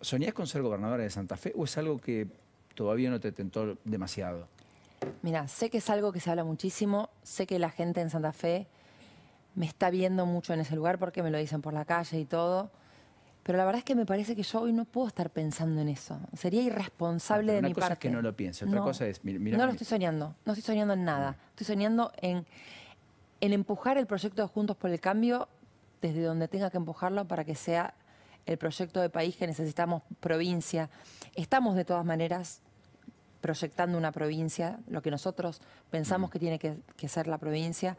¿Soñás con ser gobernadora de Santa Fe o es algo que todavía no te tentó demasiado? Mira, sé que es algo que se habla muchísimo, sé que la gente en Santa Fe me está viendo mucho en ese lugar porque me lo dicen por la calle y todo, pero la verdad es que me parece que yo hoy no puedo estar pensando en eso, sería irresponsable de mi parte. Una cosa es que no lo piense, otra cosa es... Mira, no lo estoy soñando, no estoy soñando en nada, mm. estoy soñando en, en empujar el proyecto de Juntos por el Cambio desde donde tenga que empujarlo para que sea el proyecto de país que necesitamos provincia. Estamos de todas maneras proyectando una provincia, lo que nosotros pensamos que tiene que, ser la provincia.